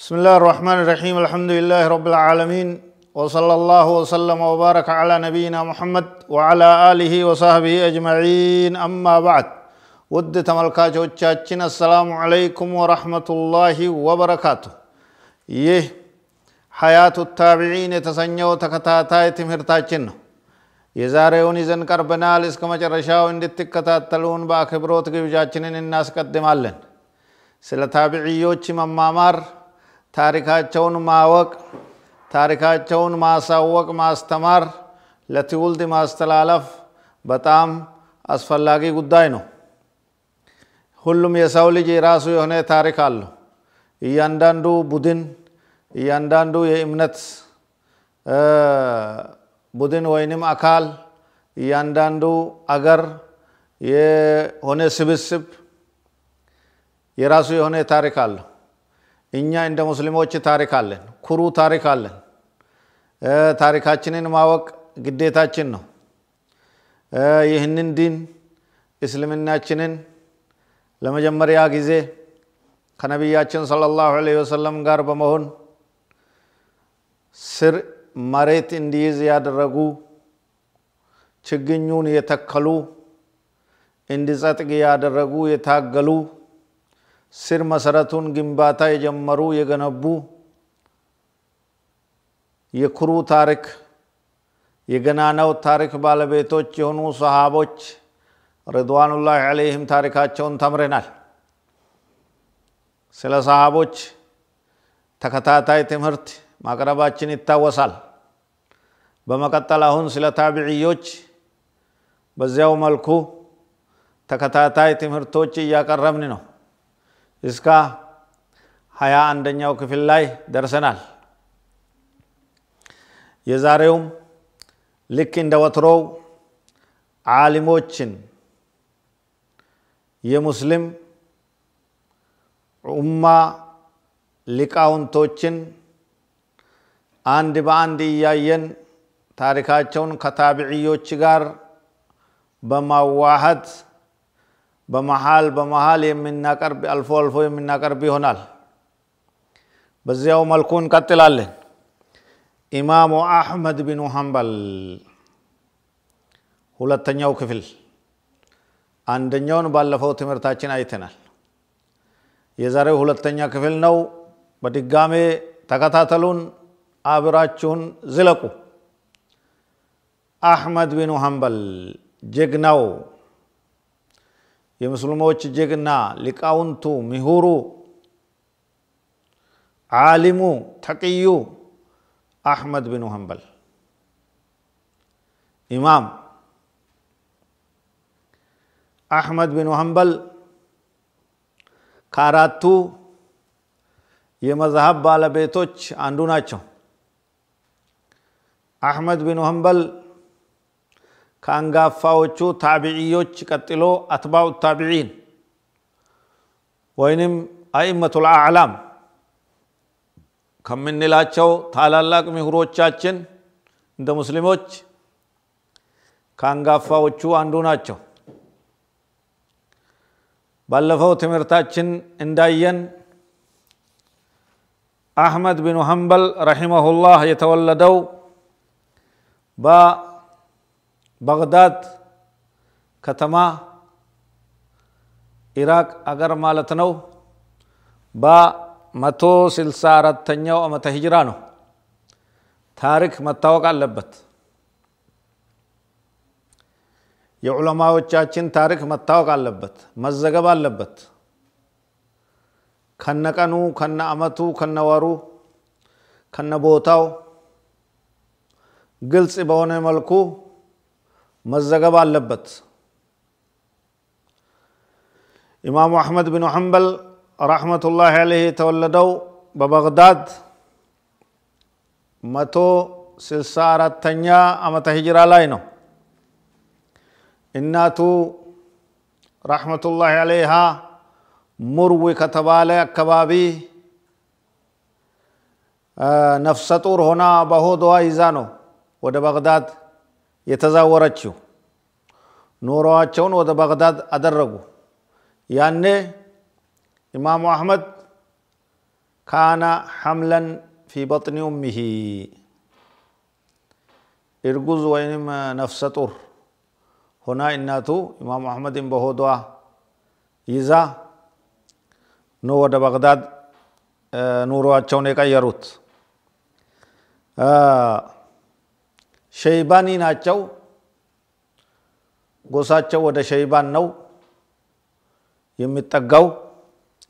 بسم الله الرحمن الرحيم الحمد لله رب العالمين وصلى الله وسلم وبارك على نبينا محمد وعلى آله وصحبه أجمعين أما بعد ود تملكات وتشاتشنا السلام عليكم ورحمة الله وبركاته يه حياة التابعين تسنيو تكتاتاي تمهرتاتشنا የዛሬውን ይዘን ቀርበናል። እስከ መጨረሻው እንድትከታተሉን በአክብሮት ግብዣችንን እናስቀድማለን። ስለ ታቢዕዮች መማማር ታሪካቸውን ማወቅ፣ ታሪካቸውን ማሳወቅ፣ ማስተማር፣ ለትውልድ ማስተላለፍ በጣም አስፈላጊ ጉዳይ ነው። ሁሉም የሰው ልጅ የራሱ የሆነ ታሪክ አለው። እያንዳንዱ ቡድን፣ እያንዳንዱ የእምነት ቡድን ወይንም አካል፣ እያንዳንዱ አገር የሆነ ስብስብ የራሱ የሆነ ታሪክ አለው። እኛ እንደ ሙስሊሞች ታሪክ አለን፣ ኩሩ ታሪክ አለን። ታሪካችንን ማወቅ ግዴታችን ነው። ይህንን ዲን እስልምናችንን ለመጀመሪያ ጊዜ ከነቢያችን ሰለላሁ ዐለይሂ ወሰለም ጋር በመሆን ስር መሬት እንዲይዝ ያደረጉ ችግኙን የተከሉ እንዲጸጥግ ያደረጉ የታገሉ ስር መሰረቱን ግንባታ የጀመሩ የገነቡ የኩሩ ታሪክ የገናናው ታሪክ ባለቤቶች የሆኑ ሰሃቦች ርድዋኑላህ ዐለይህም ታሪካቸውን ተምረናል። ስለ ሰሃቦች ተከታታይ ትምህርት ማቅረባችን ይታወሳል። በመቀጠል አሁን ስለ ታቢዕዮች በዚያው መልኩ ተከታታይ ትምህርቶች እያቀረብን ነው። እስከ ሀያ አንደኛው ክፍል ላይ ደርሰናል። የዛሬውም ልክ እንደ ወትሮው ዓሊሞችን የሙስሊም ኡማ ሊቃውንቶችን አንድ በአንድ እያየን ታሪካቸውን ከታቢዕዮች ጋር በማዋሃድ በመሃል በመሃል የምናቀርብ አልፎ አልፎ የምናቀርብ ይሆናል። በዚያው መልኩ እንቀጥላለን። ኢማሙ አሕመድ ቢኑ ሐንበል ሁለተኛው ክፍል አንደኛውን ባለፈው ትምህርታችን አይተናል። የዛሬው ሁለተኛ ክፍል ነው። በድጋሜ ተከታተሉን፣ አብራችሁን ዝለቁ። አሕመድ ቢኑ ሐንበል ጀግናው የሙስሊሞች ጀግና ሊቃውንቱ፣ ምሁሩ፣ ዓሊሙ፣ ተቅዩ አሕመድ ብኑ ሐንበል ኢማም አሕመድ ብኑ ሐንበል ከአራቱ የመዝሀብ ባለቤቶች አንዱ ናቸው። አሕመድ ብኑ ሐንበል ከአንጋፋዎቹ ታቢዕዮች ቀጥሎ አትባው ታቢዒን ወይንም አእመቱ ልአዕላም ከምንላቸው ታላላቅ ምሁሮቻችን እንደ ሙስሊሞች ከአንጋፋዎቹ አንዱ ናቸው። ባለፈው ትምህርታችን እንዳየን አሕመድ ብኑ ሐንበል ረሒመሁላህ የተወለደው በ ባግዳድ ከተማ ኢራቅ አገር ማለት ነው። በመቶ ስልሳ አራተኛው ዓመተ ሂጅራ ነው። ታሪክ መታወቅ አለበት። የዑለማዎቻችን ታሪክ መታወቅ አለበት፣ መዘገብ አለበት። ከነቀኑ፣ ከነ አመቱ፣ ከነ ወሩ፣ ከነ ቦታው ግልጽ በሆነ መልኩ መዘገብ አለበት። ኢማሙ አሕመድ ብን ሐንበል ረሕመቱላሂ ዐለይህ የተወለደው በበግዳድ መቶ ስልሳ አራተኛ ዓመተ ሂጅራ ላይ ነው። እናቱ ረሕመቱላሂ ዐለይሃ ሙርዊ ከተባለ አካባቢ ነፍሰ ጡር ሆና በሆዷ ይዛ ነው ወደ በግዳድ የተዛወረችው። ኑሮዋቸውን ወደ ባግዳድ አደረጉ። ያኔ ኢማሙ አሕመድ ካነ ሐምለን ፊ በጥኒ ኡሚሂ እርጉዝ ወይም ነፍሰ ጡር ሆና እናቱ ኢማሙ አሕመድን በሆዷ ይዛ ኖ ወደ ባግዳድ ኑሮዋቸውን የቀየሩት ሸይባኒ ናቸው። ጎሳቸው ወደ ሸይባን ነው የሚጠጋው፣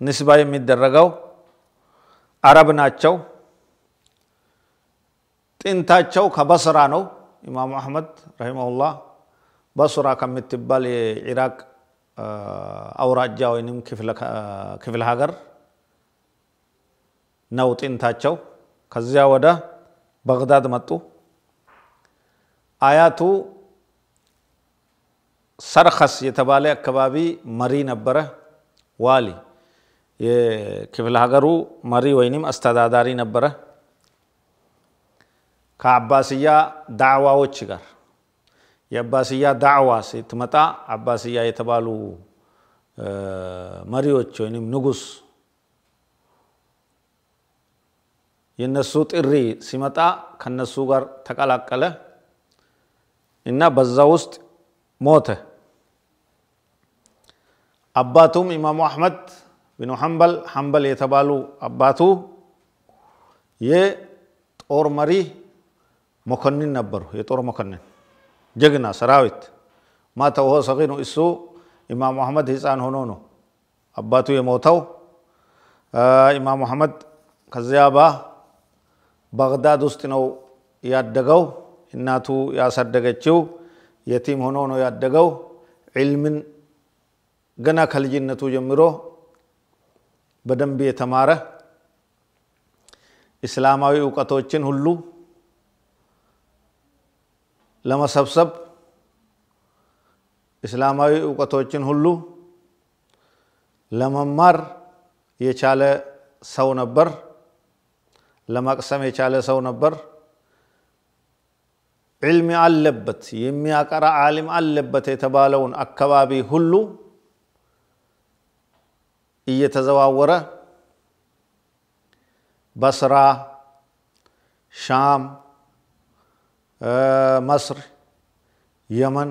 ንስባ የሚደረገው። አረብ ናቸው። ጥንታቸው ከበስራ ነው። ኢማሙ አሕመድ ረሂመሁላ በሱራ ከምትባል የኢራቅ አውራጃ ወይም ክፍለ ሀገር ነው ጥንታቸው። ከዚያ ወደ በግዳድ መጡ። አያቱ ሰርከስ የተባለ አካባቢ መሪ ነበረ። ዋሊ የክፍለ ሀገሩ መሪ ወይም አስተዳዳሪ ነበረ። ከአባስያ ዳዕዋዎች ጋር የአባስያ ዳዕዋ ስትመጣ አባስያ የተባሉ መሪዎች ወይም ንጉስ የነሱ ጥሪ ሲመጣ ከነሱ ጋር ተቀላቀለ። እና በዛ ውስጥ ሞተ። አባቱም ኢማሙ አሕመድ ቢኑ ሐንበል ሐንበል የተባሉ አባቱ የጦር መሪ መኮንን ነበሩ። የጦር መኮንን ጀግና ሰራዊት ማተ ወሆ ሰጊኑ እሱ ኢማሙ አሕመድ ህፃን ሆኖ ነው አባቱ የሞተው። ኢማሙ አሕመድ ከዚያ ባ ባግዳድ ውስጥ ነው ያደገው። እናቱ ያሳደገችው የቲም ሆኖ ነው ያደገው። ዕልምን ገና ከልጅነቱ ጀምሮ በደንብ የተማረ እስላማዊ እውቀቶችን ሁሉ ለመሰብሰብ እስላማዊ እውቀቶችን ሁሉ ለመማር የቻለ ሰው ነበር። ለማቅሰም የቻለ ሰው ነበር። ዒልሚ አለበት የሚያቀራ ዓሊም አለበት የተባለውን አካባቢ ሁሉ እየተዘዋወረ በስራ ሻም፣ መስር፣ የመን፣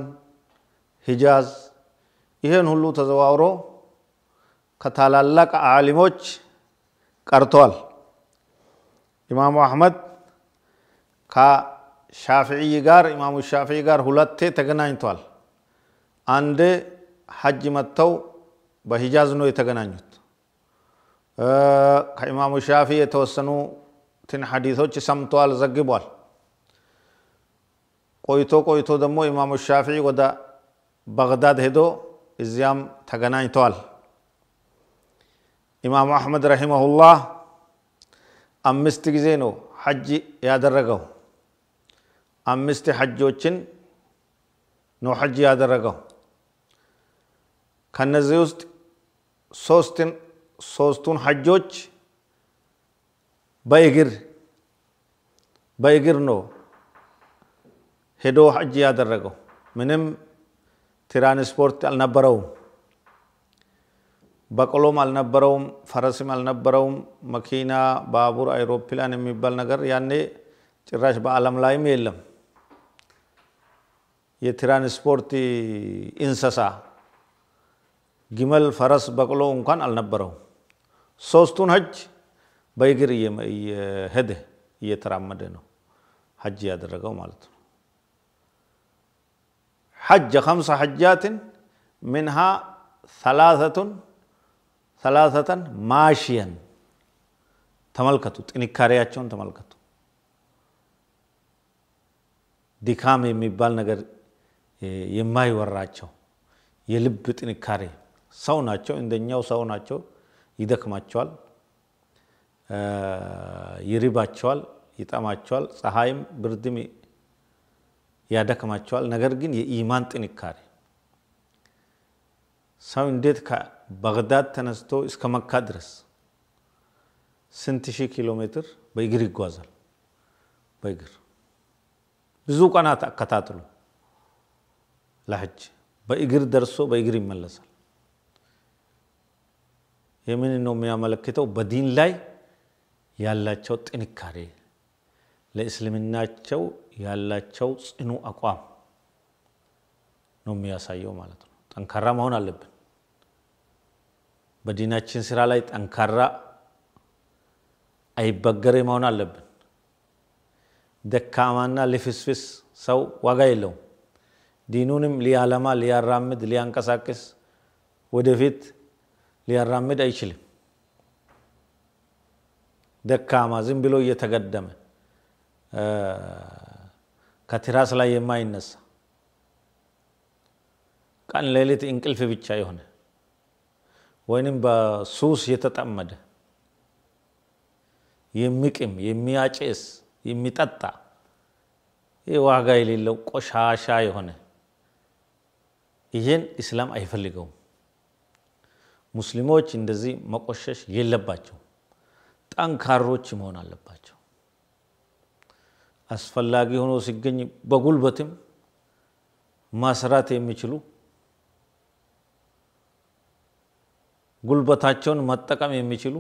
ሂጃዝ ይህን ሁሉ ተዘዋውሮ ከታላላቅ ዓሊሞች ቀርቷል ኢማሙ አሕመድ شافعي غار إمام الشافعي غار هلته تغنان توال عند حج متو بحجاز نو يتغنان يت أه إمام الشافعي توسنو تن حديثو چ سمتوال زغبوال ቆይቶ ቆይቶ ደግሞ ኢማሙ ሻፊዒ ወደ በግዳድ ሄዶ እዚያም ተገናኝተዋል። ኢማሙ አሕመድ ረሂመሁላህ አምስት ጊዜ ነው ሐጅ ያደረገው። አምስት ሐጆችን ነው ሐጅ ያደረገው። ከነዚህ ውስጥ ሶስትን ሶስቱን ሐጆች በእግር በእግር ነው ሄዶ ሐጅ ያደረገው። ምንም ትራንስፖርት አልነበረውም። በቅሎም አልነበረውም፣ ፈረስም አልነበረውም። መኪና፣ ባቡር፣ አይሮፕላን የሚባል ነገር ያኔ ጭራሽ በዓለም ላይም የለም። የትራንስፖርት እንስሳ ግመል፣ ፈረስ፣ በቅሎ እንኳን አልነበረው። ሶስቱን ሀጅ በእግር እየሄደ እየተራመደ ነው ሀጅ ያደረገው ማለት ነው። ሐጅ ከምሰ ሐጃትን ምንሃ ሰላሰቱን ሰላሰተን ማሽየን ተመልከቱ፣ ጥንካሬያቸውን ተመልከቱ። ድካም የሚባል ነገር የማይወራቸው የልብ ጥንካሬ ሰው ናቸው፣ እንደኛው ሰው ናቸው። ይደክማቸዋል፣ ይርባቸዋል፣ ይጠማቸዋል። ፀሐይም ብርድም ያደክማቸዋል። ነገር ግን የኢማን ጥንካሬ ሰው እንዴት ከባግዳድ ተነስቶ እስከ መካ ድረስ ስንት ሺህ ኪሎ ሜትር በእግር ይጓዛል። በእግር ብዙ ቀናት አከታትሉ ለሐጅ በእግር ደርሶ በእግር ይመለሳል። የምን ነው የሚያመለክተው? በዲን ላይ ያላቸው ጥንካሬ፣ ለእስልምናቸው ያላቸው ጽኑ አቋም ነው የሚያሳየው ማለት ነው። ጠንካራ መሆን አለብን። በዲናችን ስራ ላይ ጠንካራ አይበገሬ መሆን አለብን። ደካማና ልፍስፍስ ሰው ዋጋ የለውም። ዲኑንም ሊያለማ ሊያራምድ ሊያንቀሳቅስ ወደፊት ሊያራምድ አይችልም። ደካማ ዝም ብሎ እየተገደመ ከትራስ ላይ የማይነሳ ቀን ሌሊት እንቅልፍ ብቻ የሆነ ወይንም በሱስ የተጠመደ የሚቅም የሚያጭስ የሚጠጣ ይህ ዋጋ የሌለው ቆሻሻ የሆነ ይህን ኢስላም አይፈልገውም። ሙስሊሞች እንደዚህ መቆሸሽ የለባቸው፣ ጠንካሮች መሆን አለባቸው። አስፈላጊ ሆኖ ሲገኝ በጉልበትም ማስራት የሚችሉ ጉልበታቸውን መጠቀም የሚችሉ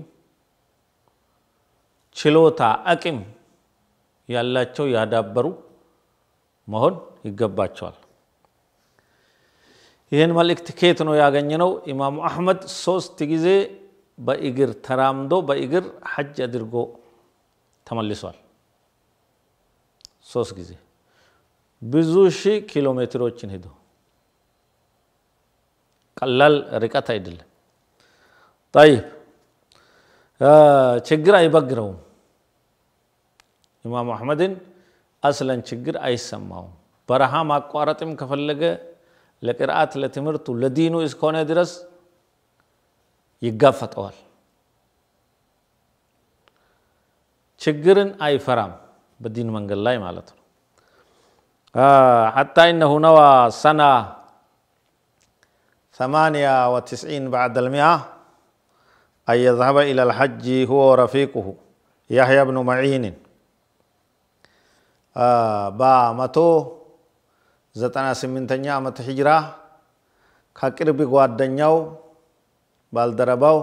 ችሎታ፣ አቅም ያላቸው ያዳበሩ መሆን ይገባቸዋል። ይህን መልእክት ኬት ነው ነው ኢማሙ አህመድ ሶስት ጊዜ በእግር ተራምዶ በእግር ሐጅ አድርጎ ተመልሷል። ሶስት ጊዜ ብዙ ሺ ኪሎ ሜትሮችን ሂዶ ቀላል ርቀት አይደለም። ጠይብ ችግር አይበግረውም። ኢማሙ አህመድን አስለን ችግር አይሰማውም። በረሃ ማቋረጥም ከፈለገ ለቅርአት ለትምህርቱ ለዲኑ እስከሆነ ድረስ ይጋፈጠዋል። ችግርን አይፈራም በዲን መንገድ ላይ ማለት ነው። حتى إنه نوى سنة ثمانية وتسعين بعد المئة أن يذهب إلى الحج هو ورفيقه يحيى بن معين با متو زتنا سمنتنيا أمت حجرا خاكر بقواد دنياو بالدرباو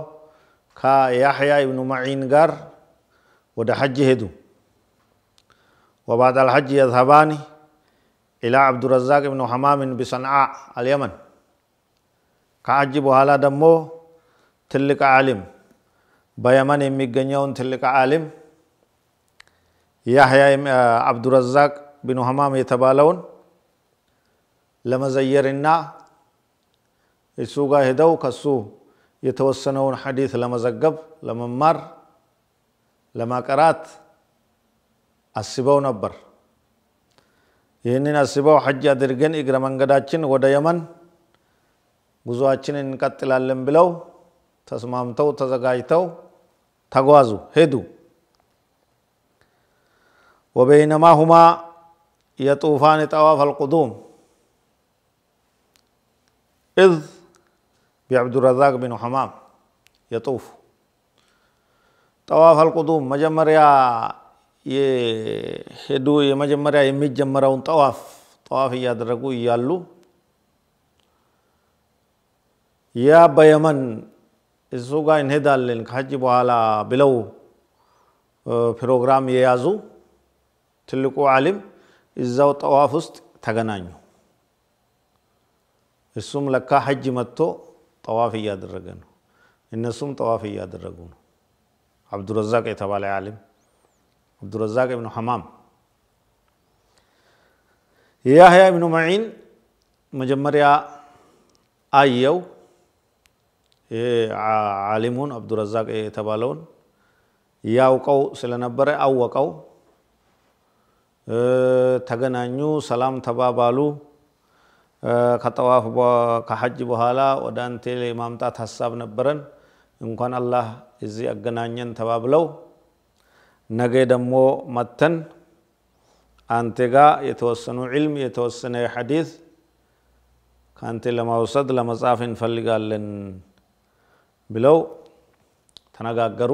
كا يحيى ابن معين غار ود حج هدو وبعد الحج يذهبان إلى عبد الرزاق بن حمام بصنعاء اليمن كعجب حالا دمو تلك عالم بيمن يمجنون تلك عالم يحيى عبد الرزاق بن حمام يتبالون لما زيرنا يسوغا هدو كسو يتوسنون حديث لما زقب لما مر لما قرات أسبو نبر يهنين أسبو حج أدرقن إقرا منقداتشن ودا يمن ጉዞአችን እንቀጥላለን ብለው ተስማምተው ተዘጋጅተው ተጓዙ ሄዱ وبينما هما يطوفان طواف القدوم إذ بعبد الرزاق بن حمام يطوف ጠዋፍ አልቁዱም መጀመሪያ የሄዱ የመጀመሪያ የሚጀመረውን ጠዋፍ ጠዋፍ እያደረጉ እያሉ ያ በየመን እሱ ጋር እንሄዳለን ከሀጅ በኋላ ብለው ፕሮግራም የያዙ ትልቁ ዓሊም እዛው ጠዋፍ ውስጥ ተገናኙ። እሱም ለካ ሐጅ መጥቶ ጠዋፍ እያደረገ ነው። እነሱም ጠዋፍ እያደረጉ ነው። አብዱረዛቅ የተባለ ዓሊም አብዱረዛቅ እብኑ ሐማም የያህያ እብኑ መዒን መጀመሪያ አየው ዓሊሙን አብዱረዛቅ የተባለውን ያውቀው ስለነበረ አወቀው። ተገናኙ፣ ሰላም ተባባሉ። ከጠዋፍ ከሐጅ በኋላ ወደ አንቴ የማምጣት ሀሳብ ነበረን። እንኳን አላህ እዚህ አገናኘን ተባብለው ነገ ደግሞ መተን አንቴ ጋ የተወሰኑ ዒልም የተወሰነ ሐዲስ ከአንቴ ለማውሰድ ለመጻፍ እንፈልጋለን ብለው ተነጋገሩ።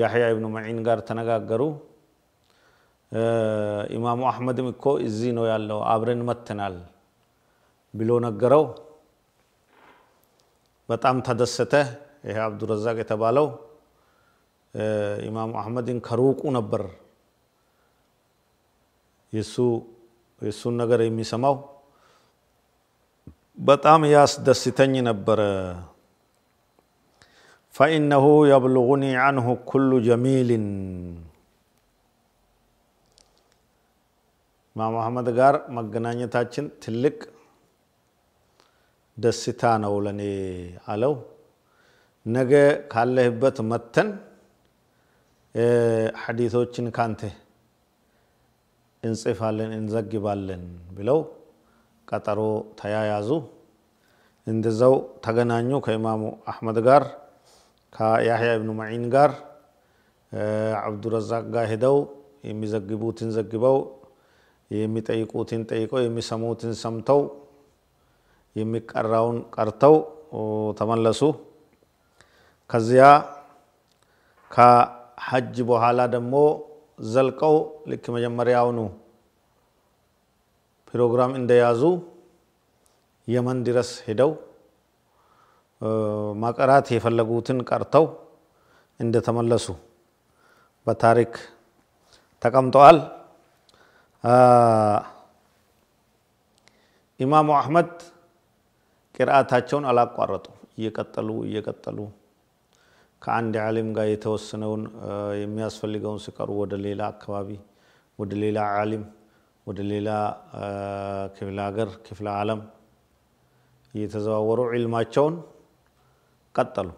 ያሕያ ኢብኑ መዒን ጋር ተነጋገሩ። ኢማሙ አሕመድም እኮ እዚህ ነው ያለው አብረን መተናል። ብሎ ነገረው። በጣም ተደሰተ። ይሄ አብዱረዛቅ የተባለው ኢማሙ አሕመድን ከሩቁ ነበር የእሱን ነገር የሚሰማው። በጣም ያስደስተኝ ነበረ። ፈኢነሁ የብሉጉኒ አንሁ ኩሉ ጀሚልን ኢማሙ አሕመድ ጋር መገናኘታችን ትልቅ ደስታ ነው ለኔ አለው። ነገ ካለህበት መተን ሐዲቶችን ካንተ እንጽፋለን እንዘግባለን ብለው ቀጠሮ ተያያዙ። እንደዛው ተገናኙ ከኢማሙ አሕመድ ጋር ከያሕያ እብኑ መዒን ጋር ዓብዱረዛቅ ጋር ሄደው የሚዘግቡትን ዘግበው የሚጠይቁትን ጠይቀው የሚሰሙትን ሰምተው የሚቀራውን ቀርተው ተመለሱ። ከዚያ ከሐጅ በኋላ ደግሞ ዘልቀው ልክ መጀመሪያውኑ ፕሮግራም እንደያዙ የመን ድረስ ሄደው ማቀራት የፈለጉትን ቀርተው እንደተመለሱ በታሪክ ተቀምጠዋል። ኢማሙ አሕመድ ቅርአታቸውን አላቋረጡ እየቀጠሉ እየቀጠሉ ከአንድ ዓሊም ጋር የተወሰነውን የሚያስፈልገውን ሲቀሩ ወደ ሌላ አካባቢ ወደ ሌላ ዓሊም ወደ ሌላ ክፍለ ሀገር ክፍለ ዓለም እየተዘዋወሩ ዒልማቸውን ቀጠሉ።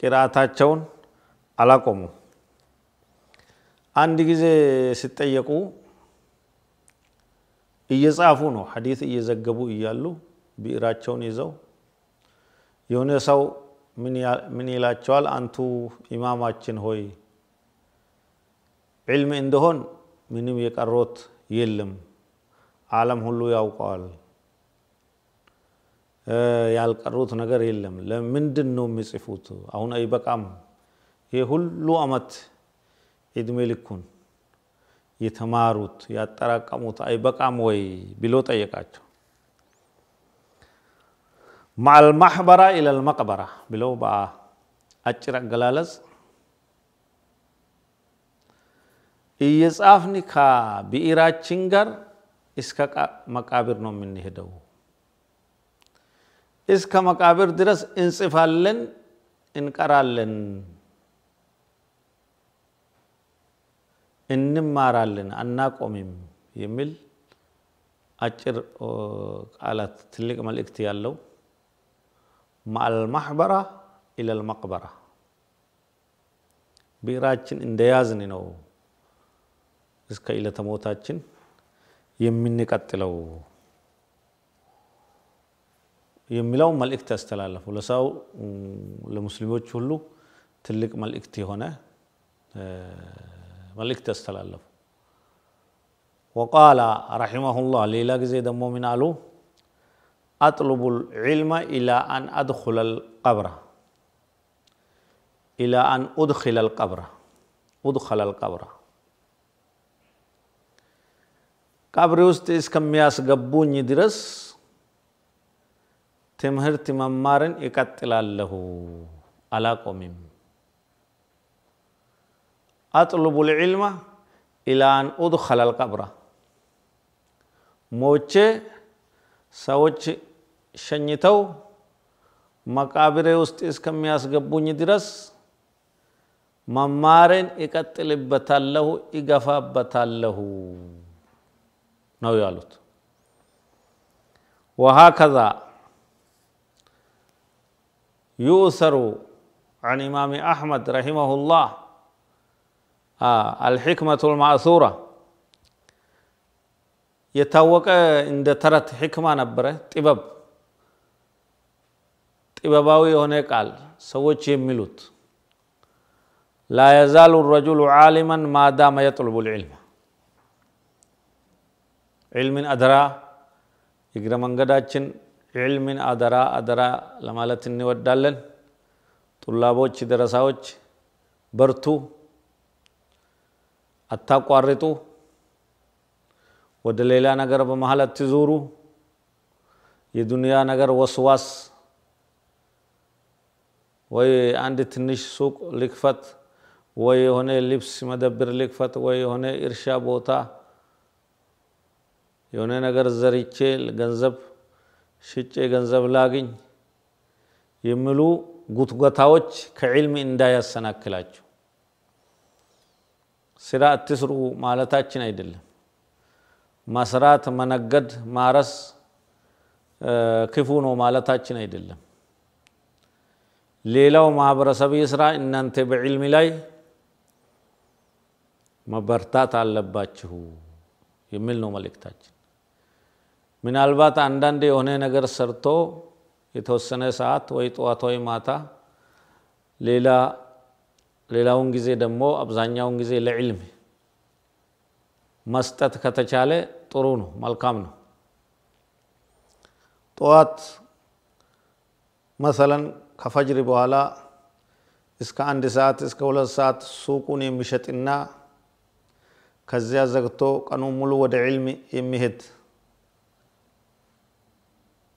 ቅርአታቸውን አላቆሙ። አንድ ጊዜ ሲጠየቁ እየጻፉ ነው ሐዲት እየዘገቡ እያሉ ብዕራቸውን ይዘው የሆነ ሰው ምን ይላቸዋል? አንቱ ኢማማችን ሆይ ዕልም እንደሆን ምንም የቀሮት የለም፣ ዓለም ሁሉ ያውቀዋል፣ ያልቀሩት ነገር የለም። ለምንድን ነው የሚጽፉት? አሁን አይበቃም? ይህ ሁሉ አመት ዕድሜ ልኩን የተማሩት ያጠራቀሙት አይበቃም ወይ ብሎ ጠየቃቸው። ማአል ማሕበራ ኢለል መቅበራ ብለው በአጭር አገላለጽ እየጻፍን ከብዕራችን ጋር እስከ መቃብር ነው የምንሄደው። እስከ መቃብር ድረስ እንጽፋለን፣ እንቀራለን፣ እንማራለን፣ አናቆምም የሚል አጭር ቃላት ትልቅ መልእክት ያለው ማአል ማህበራ ኢለል መቅበራ ብዕራችን እንደያዝን ነው እስከ ዕለተ ሞታችን የምንቀጥለው የሚለው መልእክት ያስተላለፉ ለሰው ለሙስሊሞች ሁሉ ትልቅ መልእክት የሆነ መልእክት ያስተላለፉ። ወቃላ ረሒመሁላህ ሌላ ጊዜ ደግሞ ምን አሉ? أطلب العلم إلى أن أدخل القبر إلى أن أدخل القبر أدخل القبر قبر قبون ውስጥ እስከሚያስገቡኝ ድረስ إكتلا له على قومهم أطلب العلم إلى أن أدخل القبر موچه ሰዎች ሸኝተው መቃብሬ ውስጥ እስከሚያስገቡኝ ድረስ መማሬን እቀጥልበታለሁ፣ እገፋበታለሁ ነው ያሉት። ወሃከዛ ዩእሰሩ عن إمام أحمد رحمه الله آه الحكمة المأثورة የታወቀ እንደ ተረት ሕክማ ነበረ። ጥበብ ጥበባዊ የሆነ ቃል ሰዎች የሚሉት ላ የዛሉ ረጁሉ ዓሊመን ማዳመ የጥልቡ ልዕልም ዕልምን አደራ እግረ መንገዳችን ዕልምን አደራ አደራ ለማለት እንወዳለን። ጡላቦች፣ ደረሳዎች በርቱ፣ አታቋርጡ። ወደ ሌላ ነገር በመሀል አትዞሩ። የዱንያ ነገር ወስዋስ ወይ አንድ ትንሽ ሱቅ ልክፈት ወይ የሆነ ልብስ መደብር ልክፈት ወይ የሆነ እርሻ ቦታ የሆነ ነገር ዘርቼ ገንዘብ ሽጬ ገንዘብ ላግኝ የሚሉ ጉትጎታዎች ከዕልም እንዳያሰናክላችሁ። ስራ አትስሩ ማለታችን አይደለም። መስራት፣ መነገድ፣ ማረስ ክፉ ነው ማለታችን አይደለም። ሌላው ማህበረሰብ ስራ እናንተ በዕልም ላይ መበርታት አለባችሁ የሚል ነው መልእክታችን። ምናልባት አንዳንድ የሆነ ነገር ሰርቶ የተወሰነ ሰዓት ወይ ጠዋት ወይ ማታ ሌላ ሌላውን ጊዜ ደግሞ አብዛኛውን ጊዜ ለዕልም መስጠት ከተቻለ ጥሩ ነው፣ መልካም ነው። ጠዋት መሰለን ከፈጅሪ በኋላ እስከ አንድ ሰዓት እስከ ሁለት ሰዓት ሱቁን የሚሸጥና ከዚያ ዘግቶ ቀኑ ሙሉ ወደ ዒልም የሚሄድ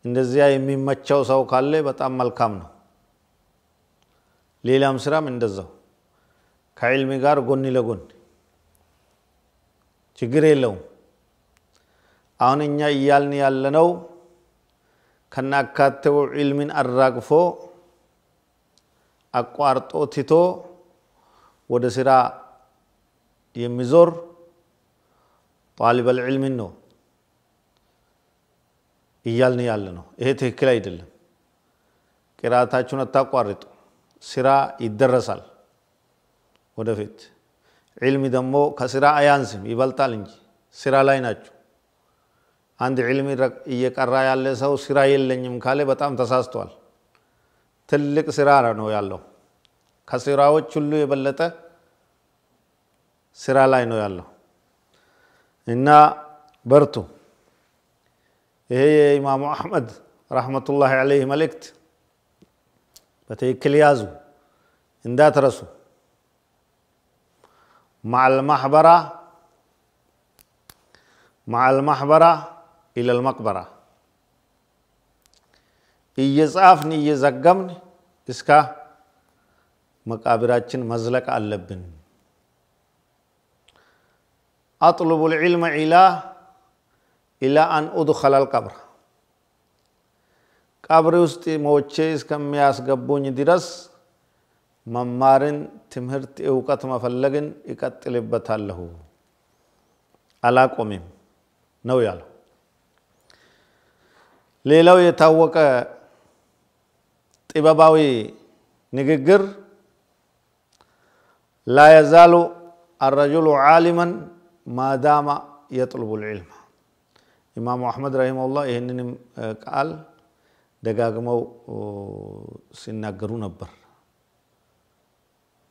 እንደዚያ የሚመቸው ሰው ካለ በጣም መልካም ነው። ሌላም ስራም እንደዛው ከዒልም ጋር ጎን ለጎን ችግር የለውም። አሁን እኛ እያልን ያለነው ከናካቴው ዒልምን አራግፎ አቋርጦ ትቶ ወደ ስራ የሚዞር ጣሊበል ዒልምን ነው እያልን ያለ ነው። ይሄ ትክክል አይደለም። ቅራታችሁን አታቋርጡ። ስራ ይደረሳል ወደፊት። ዒልም ደግሞ ከስራ አያንስም፣ ይበልጣል እንጂ ስራ ላይ ናቸው። አንድ ዒልም እየቀራ ያለ ሰው ስራ የለኝም ካለ በጣም ተሳስቷል። ትልቅ ስራ ነው ያለው። ከስራዎች ሁሉ የበለጠ ስራ ላይ ነው ያለው እና በርቱ። ይሄ የኢማሙ አሕመድ ረሕመቱላሂ ዐለይህ መልእክት በትክክል ያዙ፣ እንዳትረሱ። ማዕል ማሕበራ ማዕል ማሕበራ إلى المقبرة إيزافني إيزقمن إسكا مقابراتشن مزلق اللبن أطلب العلم إلى إلى أن أدخل القبر قبر ውስጥ ሞቼ እስከሚያስገቡኝ ድረስ መማርን፣ ትምህርት፣ እውቀት መፈለግን እቀጥልበታለሁ አላቆሜም ነው ያለው። ሌላው የታወቀ ጥበባዊ ንግግር ላ የዛሉ አረጁሉ ዓሊመን ማዳማ የጥልቡ ልዕልም ኢማሙ አሕመድ ረሂመሁላህ ይህንንም ቃል ደጋግመው ሲናገሩ ነበር፣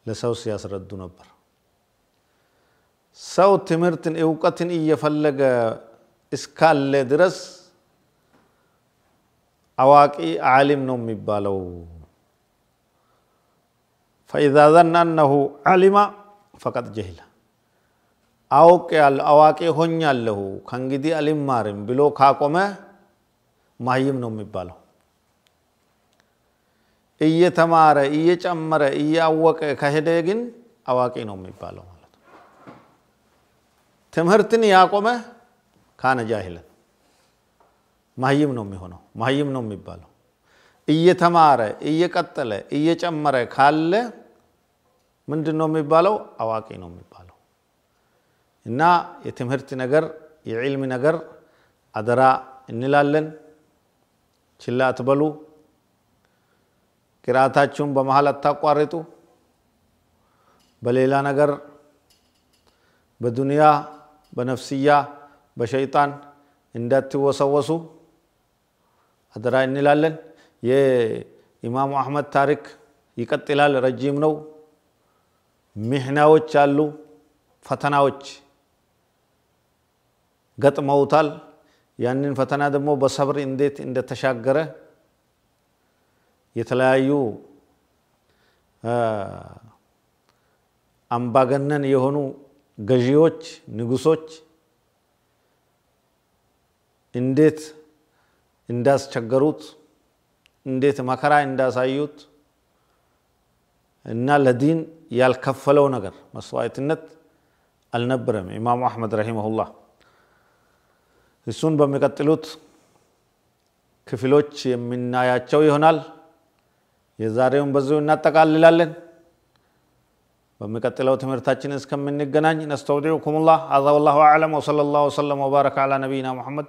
ለሰው ሲያስረዱ ነበር። ሰው ትምህርትን እውቀትን እየፈለገ እስካለ ድረስ አዋቂ ዓሊም ነው የሚባለው። ፈኢዛ ዘና አነሁ ዓሊማ ፈቀድ ጀሂላ አዋቂ ሆኛለሁ ከእንግዲህ አልማርም ብሎ ካቆመ ማይም ነው የሚባለው። እየተማረ እየጨመረ እያወቀ ከሄደ ግን አዋቂ ነው የሚባለው ማለት ነው። ትምህርትን ያቆመ ካነ ጃሂለን መሀይም ነው የሚሆነው፣ መሀይም ነው የሚባለው። እየተማረ እየቀጠለ እየጨመረ ካለ ምንድን ነው የሚባለው? አዋቂ ነው የሚባለው። እና የትምህርት ነገር የዕልም ነገር አደራ እንላለን። ችላ አትበሉ። ቅራታችሁን በመሀል አታቋርጡ። በሌላ ነገር በዱንያ በነፍስያ በሸይጣን እንዳትወሰወሱ። አደራ እንላለን። የኢማሙ አህመድ ታሪክ ይቀጥላል። ረጅም ነው። ምህናዎች አሉ፣ ፈተናዎች ገጥመውታል። ያንን ፈተና ደግሞ በሰብር እንዴት እንደተሻገረ የተለያዩ አምባገነን የሆኑ ገዢዎች፣ ንጉሶች እንዴት እንዳስቸገሩት እንዴት መከራ እንዳሳዩት እና ለዲን ያልከፈለው ነገር መስዋዕትነት አልነበረም። ኢማሙ አሕመድ ረሂመሁላህ እሱን በሚቀጥሉት ክፍሎች የምናያቸው ይሆናል። የዛሬውን በዚሁ እናጠቃልላለን። በሚቀጥለው ትምህርታችን እስከምንገናኝ ነስተውዲዑኩሙላህ። ሀዛ ወላሁ አዕለም ወሰለላሁ ወሰለም ወባረከ አላ ነቢይና ሙሐመድ